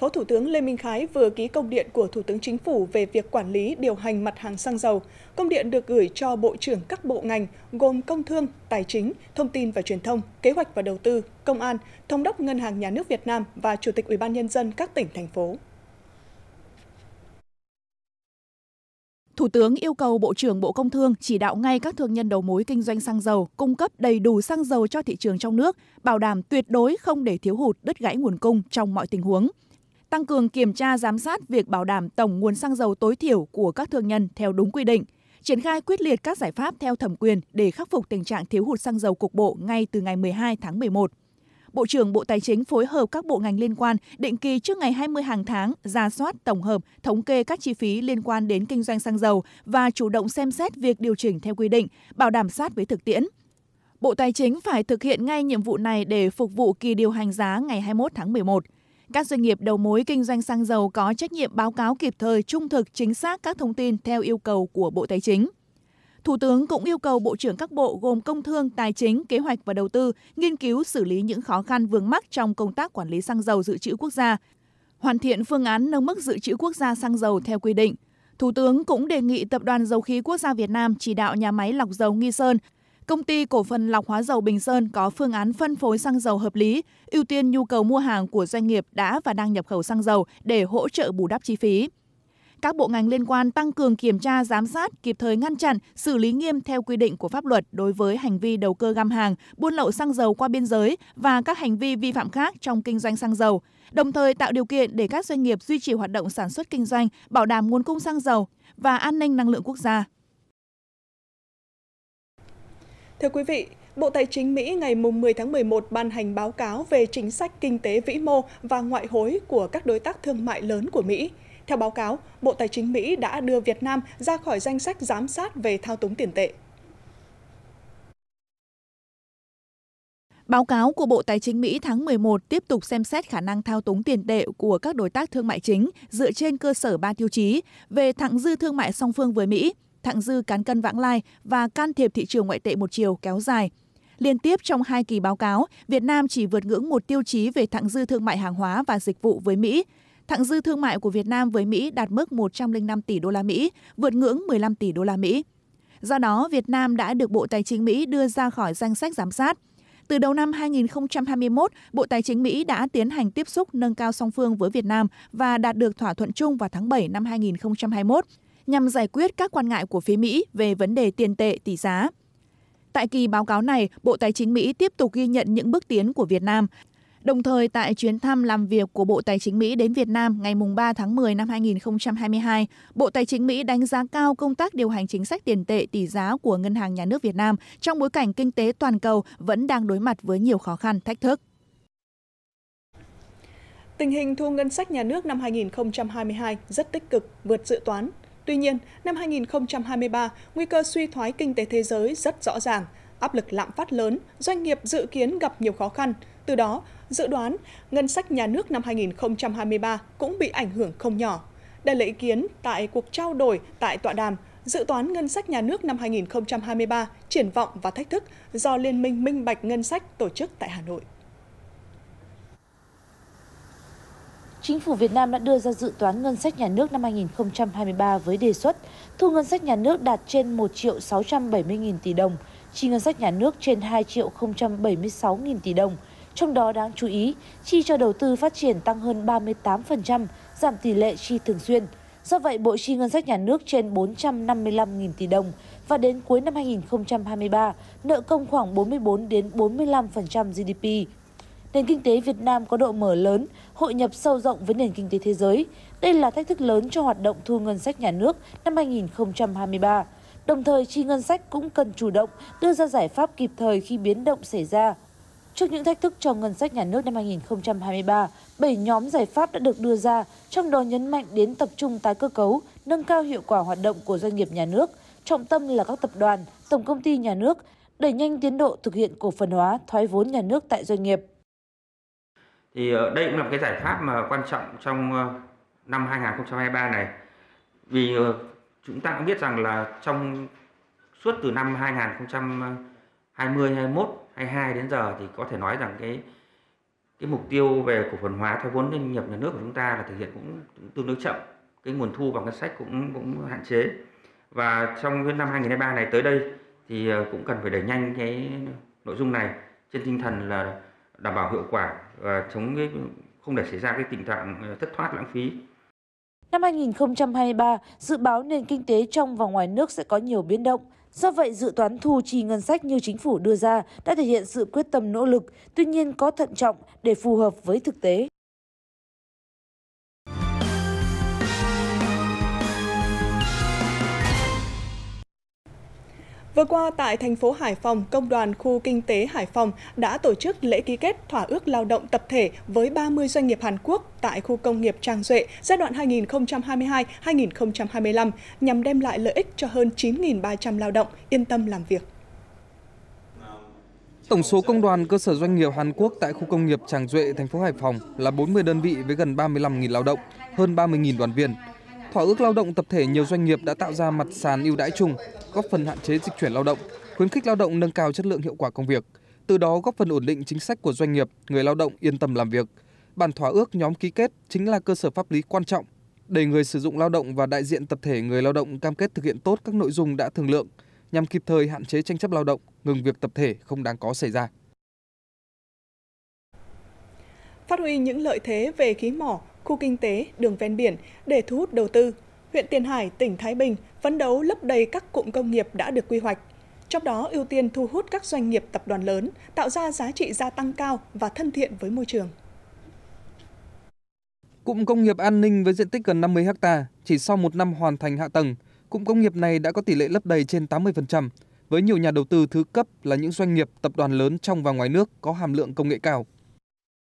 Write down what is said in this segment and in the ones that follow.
Phó Thủ tướng Lê Minh Khái vừa ký công điện của Thủ tướng Chính phủ về việc quản lý điều hành mặt hàng xăng dầu. Công điện được gửi cho Bộ trưởng các bộ ngành gồm Công Thương, Tài chính, Thông tin và Truyền thông, Kế hoạch và Đầu tư, Công an, Thống đốc Ngân hàng Nhà nước Việt Nam và Chủ tịch Ủy ban Nhân dân các tỉnh, thành phố. Thủ tướng yêu cầu Bộ trưởng Bộ Công Thương chỉ đạo ngay các thương nhân đầu mối kinh doanh xăng dầu cung cấp đầy đủ xăng dầu cho thị trường trong nước, bảo đảm tuyệt đối không để thiếu hụt, đứt gãy nguồn cung trong mọi tình huống tăng cường kiểm tra giám sát việc bảo đảm tổng nguồn xăng dầu tối thiểu của các thương nhân theo đúng quy định, triển khai quyết liệt các giải pháp theo thẩm quyền để khắc phục tình trạng thiếu hụt xăng dầu cục bộ ngay từ ngày 12 tháng 11. Bộ trưởng Bộ Tài chính phối hợp các bộ ngành liên quan định kỳ trước ngày 20 hàng tháng ra soát tổng hợp, thống kê các chi phí liên quan đến kinh doanh xăng dầu và chủ động xem xét việc điều chỉnh theo quy định, bảo đảm sát với thực tiễn. Bộ Tài chính phải thực hiện ngay nhiệm vụ này để phục vụ kỳ điều hành giá ngày 21 tháng 11. Các doanh nghiệp đầu mối kinh doanh xăng dầu có trách nhiệm báo cáo kịp thời, trung thực, chính xác các thông tin theo yêu cầu của Bộ Tài chính. Thủ tướng cũng yêu cầu Bộ trưởng các bộ gồm Công Thương, Tài chính, Kế hoạch và Đầu tư nghiên cứu xử lý những khó khăn vướng mắc trong công tác quản lý xăng dầu dự trữ quốc gia, hoàn thiện phương án nâng mức dự trữ quốc gia xăng dầu theo quy định. Thủ tướng cũng đề nghị Tập đoàn Dầu khí Quốc gia Việt Nam chỉ đạo nhà máy lọc dầu Nghi Sơn công ty cổ phần lọc hóa dầu Bình Sơn có phương án phân phối xăng dầu hợp lý, ưu tiên nhu cầu mua hàng của doanh nghiệp đã và đang nhập khẩu xăng dầu để hỗ trợ bù đắp chi phí. Các bộ ngành liên quan tăng cường kiểm tra, giám sát, kịp thời ngăn chặn, xử lý nghiêm theo quy định của pháp luật đối với hành vi đầu cơ găm hàng, buôn lậu xăng dầu qua biên giới và các hành vi vi phạm khác trong kinh doanh xăng dầu, đồng thời tạo điều kiện để các doanh nghiệp duy trì hoạt động sản xuất kinh doanh, bảo đảm nguồn cung xăng dầu và an ninh năng lượng quốc gia. Thưa quý vị, Bộ Tài chính Mỹ ngày 10 tháng 11 ban hành báo cáo về chính sách kinh tế vĩ mô và ngoại hối của các đối tác thương mại lớn của Mỹ. Theo báo cáo, Bộ Tài chính Mỹ đã đưa Việt Nam ra khỏi danh sách giám sát về thao túng tiền tệ. Báo cáo của Bộ Tài chính Mỹ tháng 11 tiếp tục xem xét khả năng thao túng tiền tệ của các đối tác thương mại chính dựa trên cơ sở ba tiêu chí về thặng dư thương mại song phương với Mỹ, thặng dư cán cân vãng lai và can thiệp thị trường ngoại tệ một chiều kéo dài. Liên tiếp trong hai kỳ báo cáo, Việt Nam chỉ vượt ngưỡng một tiêu chí về thặng dư thương mại hàng hóa và dịch vụ với Mỹ. Thặng dư thương mại của Việt Nam với Mỹ đạt mức 105 tỷ đô la Mỹ, vượt ngưỡng 15 tỷ đô la Mỹ. Do đó, Việt Nam đã được Bộ Tài chính Mỹ đưa ra khỏi danh sách giám sát. Từ đầu năm 2021, Bộ Tài chính Mỹ đã tiến hành tiếp xúc nâng cao song phương với Việt Nam và đạt được thỏa thuận chung vào tháng 7 năm 2021 nhằm giải quyết các quan ngại của phía Mỹ về vấn đề tiền tệ tỷ giá. Tại kỳ báo cáo này, Bộ Tài chính Mỹ tiếp tục ghi nhận những bước tiến của Việt Nam. Đồng thời, tại chuyến thăm làm việc của Bộ Tài chính Mỹ đến Việt Nam ngày 3 tháng 10 năm 2022, Bộ Tài chính Mỹ đánh giá cao công tác điều hành chính sách tiền tệ tỷ giá của Ngân hàng Nhà nước Việt Nam trong bối cảnh kinh tế toàn cầu vẫn đang đối mặt với nhiều khó khăn, thách thức. Tình hình thu ngân sách nhà nước năm 2022 rất tích cực, vượt dự toán. Tuy nhiên, năm 2023, nguy cơ suy thoái kinh tế thế giới rất rõ ràng, áp lực lạm phát lớn, doanh nghiệp dự kiến gặp nhiều khó khăn. Từ đó, dự đoán ngân sách nhà nước năm 2023 cũng bị ảnh hưởng không nhỏ. Đây là ý kiến tại cuộc trao đổi tại tọa đàm Dự toán ngân sách nhà nước năm 2023, triển vọng và thách thức do Liên minh Minh Bạch Ngân sách tổ chức tại Hà Nội. Chính phủ Việt Nam đã đưa ra dự toán ngân sách nhà nước năm 2023 với đề xuất thu ngân sách nhà nước đạt trên 1 triệu 670 000 tỷ đồng, chi ngân sách nhà nước trên 2 triệu 076 000 tỷ đồng. Trong đó đáng chú ý, chi cho đầu tư phát triển tăng hơn 38%, giảm tỷ lệ chi thường xuyên. Do vậy, bộ chi ngân sách nhà nước trên 455.000 tỷ đồng và đến cuối năm 2023, nợ công khoảng 44 đến 45% GDP nền kinh tế Việt Nam có độ mở lớn, hội nhập sâu rộng với nền kinh tế thế giới. Đây là thách thức lớn cho hoạt động thu ngân sách nhà nước năm 2023. Đồng thời, chi ngân sách cũng cần chủ động đưa ra giải pháp kịp thời khi biến động xảy ra. Trước những thách thức trong ngân sách nhà nước năm 2023, 7 nhóm giải pháp đã được đưa ra, trong đó nhấn mạnh đến tập trung tái cơ cấu, nâng cao hiệu quả hoạt động của doanh nghiệp nhà nước, trọng tâm là các tập đoàn, tổng công ty nhà nước, đẩy nhanh tiến độ thực hiện cổ phần hóa, thoái vốn nhà nước tại doanh nghiệp thì ờ, đây cũng là một cái giải pháp mà quan trọng trong ờ, năm 2023 này vì ờ, chúng ta cũng biết rằng là trong suốt từ năm 2020 21 22 đến giờ thì có thể nói rằng cái cái mục tiêu về cổ phần hóa thoái vốn doanh nghiệp nhà nước của chúng ta là thực hiện cũng tương đối chậm cái nguồn thu bằng ngân sách cũng cũng hạn chế và trong cái năm 2023 này tới đây thì cũng cần phải đẩy nhanh cái nội dung này trên tinh thần là đảm bảo hiệu quả và chống cái, không để xảy ra cái tình trạng ờ, thất thoát lãng phí. Năm 2023, dự báo nền kinh tế trong và ngoài nước sẽ có nhiều biến động. Do vậy, dự toán thu chi ngân sách như chính phủ đưa ra đã thể hiện sự quyết tâm nỗ lực, tuy nhiên có thận trọng để phù hợp với thực tế. Vừa qua, tại thành phố Hải Phòng, Công đoàn Khu Kinh tế Hải Phòng đã tổ chức lễ ký kết thỏa ước lao động tập thể với 30 doanh nghiệp Hàn Quốc tại khu công nghiệp Trang Duệ giai đoạn 2022-2025 nhằm đem lại lợi ích cho hơn 9.300 lao động yên tâm làm việc. Tổng số công đoàn cơ sở doanh nghiệp Hàn Quốc tại khu công nghiệp Tràng Duệ, thành phố Hải Phòng là 40 đơn vị với gần 35.000 lao động, hơn 30.000 đoàn viên. Thỏa ước lao động tập thể nhiều doanh nghiệp đã tạo ra mặt sàn ưu đãi chung, góp phần hạn chế dịch chuyển lao động, khuyến khích lao động nâng cao chất lượng hiệu quả công việc, từ đó góp phần ổn định chính sách của doanh nghiệp, người lao động yên tâm làm việc. Bản thỏa ước nhóm ký kết chính là cơ sở pháp lý quan trọng để người sử dụng lao động và đại diện tập thể người lao động cam kết thực hiện tốt các nội dung đã thương lượng nhằm kịp thời hạn chế tranh chấp lao động, ngừng việc tập thể không đáng có xảy ra. Phát huy những lợi thế về khí mỏ, khu kinh tế, đường ven biển để thu hút đầu tư, huyện Tiền Hải, tỉnh Thái Bình phấn đấu lấp đầy các cụm công nghiệp đã được quy hoạch. Trong đó ưu tiên thu hút các doanh nghiệp tập đoàn lớn, tạo ra giá trị gia tăng cao và thân thiện với môi trường. Cụm công nghiệp An Ninh với diện tích gần 50 ha, chỉ sau một năm hoàn thành hạ tầng, cụm công nghiệp này đã có tỷ lệ lấp đầy trên 80%, với nhiều nhà đầu tư thứ cấp là những doanh nghiệp, tập đoàn lớn trong và ngoài nước có hàm lượng công nghệ cao.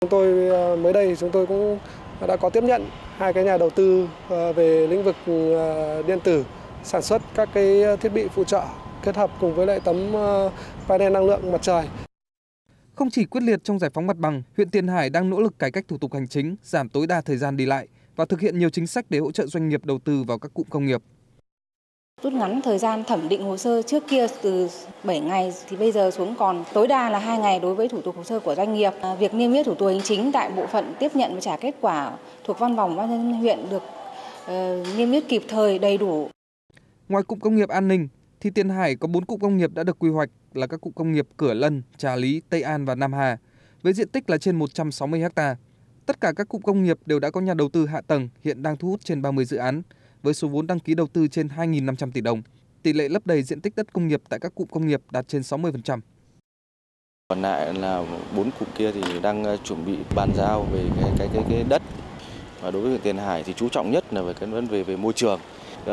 Chúng tôi ờ, mới đây chúng tôi cũng đã có tiếp nhận hai cái nhà đầu tư ờ, về lĩnh vực ừ, ờ, điện tử sản xuất các cái thiết bị phụ trợ kết hợp cùng với lại tấm ờ, panel năng lượng mặt trời. Không chỉ quyết liệt trong giải phóng mặt bằng, huyện Tiền Hải đang nỗ lực cải cách thủ tục hành chính, giảm tối đa thời gian đi lại và thực hiện nhiều chính sách để hỗ trợ doanh nghiệp đầu tư vào các cụm công nghiệp rút ngắn thời gian thẩm định hồ sơ trước kia từ 7 ngày thì bây giờ xuống còn tối đa là 2 ngày đối với thủ tục hồ sơ của doanh nghiệp. À, việc niêm yết thủ tục hành chính tại bộ phận tiếp nhận và trả kết quả thuộc văn phòng ban nhân huyện được uh, niêm yết kịp thời đầy đủ. Ngoài cụm công nghiệp An Ninh thì Tiền Hải có 4 cụm công nghiệp đã được quy hoạch là các cụm công nghiệp Cửa Lân, Trà Lý, Tây An và Nam Hà với diện tích là trên 160 ha. Tất cả các cụm công nghiệp đều đã có nhà đầu tư hạ tầng, hiện đang thu hút trên 30 dự án với số vốn đăng ký đầu tư trên 2.500 tỷ đồng. Tỷ lệ lấp đầy diện tích đất công nghiệp tại các cụm công nghiệp đạt trên 60%. Còn lại là bốn cụm kia thì đang ờ, chuẩn bị bàn giao về cái cái cái, cái đất và đối với Tiền Hải thì chú trọng nhất là về cái vấn về về môi trường,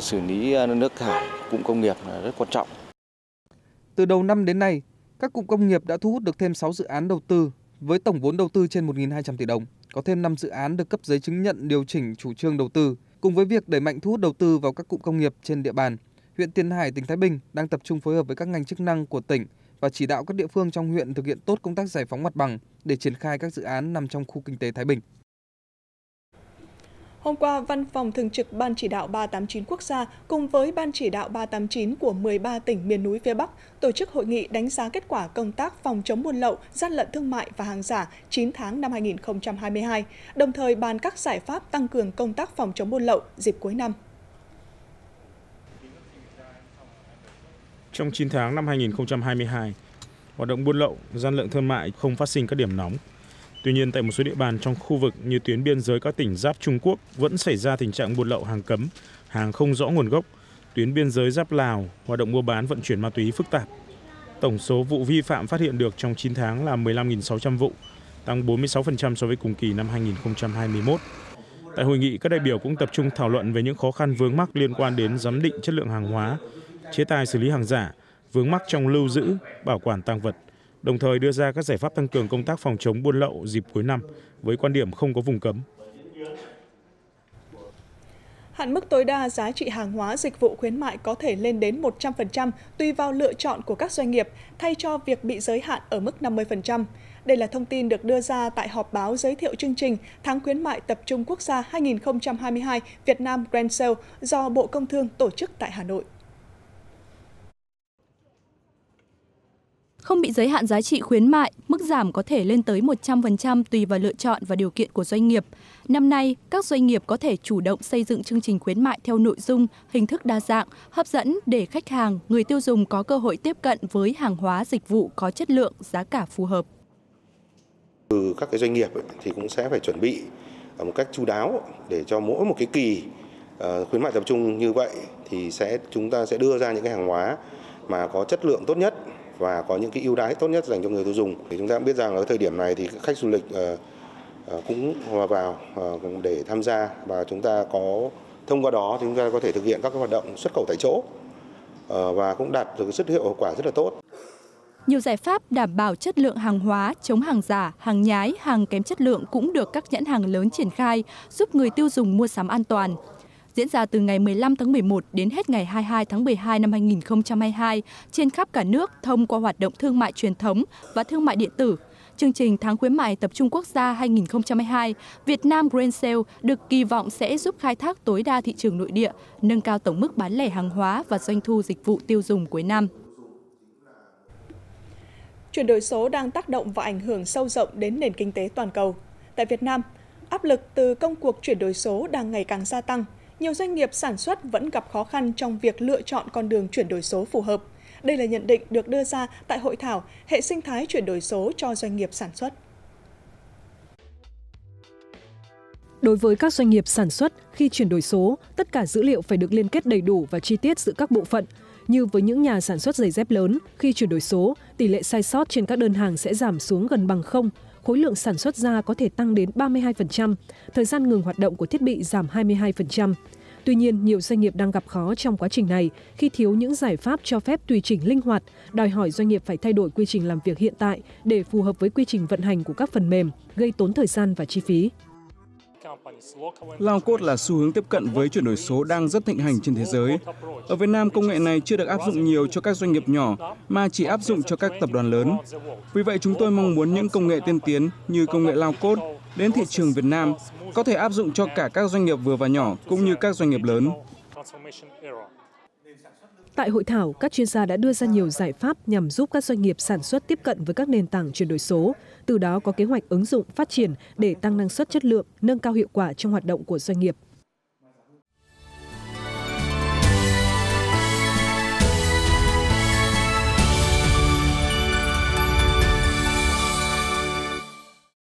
xử lý ờ, nước thải cụm công nghiệp là rất quan trọng. Từ đầu năm đến nay, các cụm công nghiệp đã thu hút được thêm 6 dự án đầu tư với tổng vốn đầu tư trên 1.200 tỷ đồng, có thêm 5 dự án được cấp giấy chứng nhận điều chỉnh chủ trương đầu tư, cùng với việc đẩy mạnh thu hút đầu tư vào các cụm công nghiệp trên địa bàn huyện tiền hải tỉnh thái bình đang tập trung phối hợp với các ngành chức năng của tỉnh và chỉ đạo các địa phương trong huyện thực hiện tốt công tác giải phóng mặt bằng để triển khai các dự án nằm trong khu kinh tế thái bình Hôm qua, Văn phòng Thường trực Ban Chỉ đạo 389 quốc gia cùng với Ban Chỉ đạo 389 của 13 tỉnh miền núi phía Bắc tổ chức hội nghị đánh giá kết quả công tác phòng chống buôn lậu, gian lận thương mại và hàng giả 9 tháng năm 2022, đồng thời bàn các giải pháp tăng cường công tác phòng chống buôn lậu dịp cuối năm. Trong 9 tháng năm 2022, hoạt động buôn lậu, gian lận thương mại không phát sinh các điểm nóng, tuy nhiên tại một số địa bàn trong khu vực như tuyến biên giới các tỉnh giáp trung quốc vẫn xảy ra tình trạng buôn lậu hàng cấm hàng không rõ nguồn gốc tuyến biên giới giáp lào hoạt động mua bán vận chuyển ma túy phức tạp tổng số vụ vi phạm phát hiện được trong 9 tháng là 15.600 vụ tăng 46% so với cùng kỳ năm 2021 Tại hội nghị, các đại biểu cũng tập trung thảo luận về những khó khăn vướng mắc liên quan đến giám định chất lượng hàng hóa, chế tài xử lý hàng giả, vướng mắc trong lưu giữ, bảo quản tăng vật, đồng thời đưa ra các giải pháp tăng cường công tác phòng chống buôn lậu dịp cuối năm với quan điểm không có vùng cấm. Hạn mức tối đa giá trị hàng hóa dịch vụ khuyến mại có thể lên đến 100% tùy vào lựa chọn của các doanh nghiệp, thay cho việc bị giới hạn ở mức 50%. Đây là thông tin được đưa ra tại họp báo giới thiệu chương trình Tháng khuyến mại tập trung quốc gia 2022 Việt Nam Grand Sale do Bộ Công Thương tổ chức tại Hà Nội. Không bị giới hạn giá trị khuyến mại, mức giảm có thể lên tới 100% tùy vào lựa chọn và điều kiện của doanh nghiệp. Năm nay, các doanh nghiệp có thể chủ động xây dựng chương trình khuyến mại theo nội dung, hình thức đa dạng, hấp dẫn để khách hàng, người tiêu dùng có cơ hội tiếp cận với hàng hóa dịch vụ có chất lượng, giá cả phù hợp. Từ các cái doanh nghiệp thì cũng sẽ phải chuẩn bị ờ, một cách chu đáo để cho mỗi một cái kỳ ờ, khuyến mại tập trung như vậy thì sẽ chúng ta sẽ đưa ra những cái hàng hóa mà có chất lượng tốt nhất và có những cái ưu đãi tốt nhất dành cho người tiêu dùng. Thì chúng ta cũng biết rằng ở thời điểm này thì khách du lịch ờ, ờ, cũng hòa vào ờ, để tham gia và chúng ta có thông qua đó thì chúng ta có thể thực hiện các hoạt động xuất khẩu tại chỗ và cũng đạt được xuất hiệu quả rất là tốt. Nhiều giải pháp đảm bảo chất lượng hàng hóa, chống hàng giả, hàng nhái, hàng kém chất lượng cũng được các nhãn hàng lớn triển khai, giúp người tiêu dùng mua sắm an toàn diễn ra từ ngày 15 tháng 11 đến hết ngày 22 tháng 12 năm 2022 trên khắp cả nước thông qua hoạt động thương mại truyền thống và thương mại điện tử. Chương trình Tháng khuyến mại tập trung quốc gia 2022 Việt Nam Grain Sale được kỳ vọng sẽ giúp khai thác tối đa thị trường nội địa, nâng cao tổng mức bán lẻ hàng hóa và doanh thu dịch vụ tiêu dùng cuối năm. Chuyển đổi số đang tác động và ảnh hưởng sâu rộng đến nền kinh tế toàn cầu. Tại Việt Nam, áp lực từ công cuộc chuyển đổi số đang ngày càng gia tăng, nhiều doanh nghiệp sản xuất vẫn gặp khó khăn trong việc lựa chọn con đường chuyển đổi số phù hợp. Đây là nhận định được đưa ra tại hội thảo Hệ sinh thái chuyển đổi số cho doanh nghiệp sản xuất. Đối với các doanh nghiệp sản xuất, khi chuyển đổi số, tất cả dữ liệu phải được liên kết đầy đủ và chi tiết giữa các bộ phận. Như với những nhà sản xuất giày dép lớn, khi chuyển đổi số, tỷ lệ sai sót trên các đơn hàng sẽ giảm xuống gần bằng không, khối lượng sản xuất ra có thể tăng đến 32%, thời gian ngừng hoạt động của thiết bị giảm 22%. Tuy nhiên, nhiều doanh nghiệp đang gặp khó trong quá trình này khi thiếu những giải pháp cho phép tùy chỉnh linh hoạt, đòi hỏi doanh nghiệp phải thay đổi quy trình làm việc hiện tại để phù hợp với quy trình vận hành của các phần mềm, gây tốn thời gian và chi phí. Lao cốt là xu hướng tiếp cận với chuyển đổi số đang rất thịnh hành trên thế giới. Ở Việt Nam, công nghệ này chưa được áp dụng nhiều cho các doanh nghiệp nhỏ mà chỉ áp dụng cho các tập đoàn lớn. Vì vậy, chúng tôi mong muốn những công nghệ tiên tiến như công nghệ lao cốt đến thị trường Việt Nam có thể áp dụng cho cả các doanh nghiệp vừa và nhỏ cũng như các doanh nghiệp lớn. Tại hội thảo, các chuyên gia đã đưa ra nhiều giải pháp nhằm giúp các doanh nghiệp sản xuất tiếp cận với các nền tảng chuyển đổi số, từ đó có kế hoạch ứng dụng phát triển để tăng năng suất chất lượng, nâng cao hiệu quả trong hoạt động của doanh nghiệp.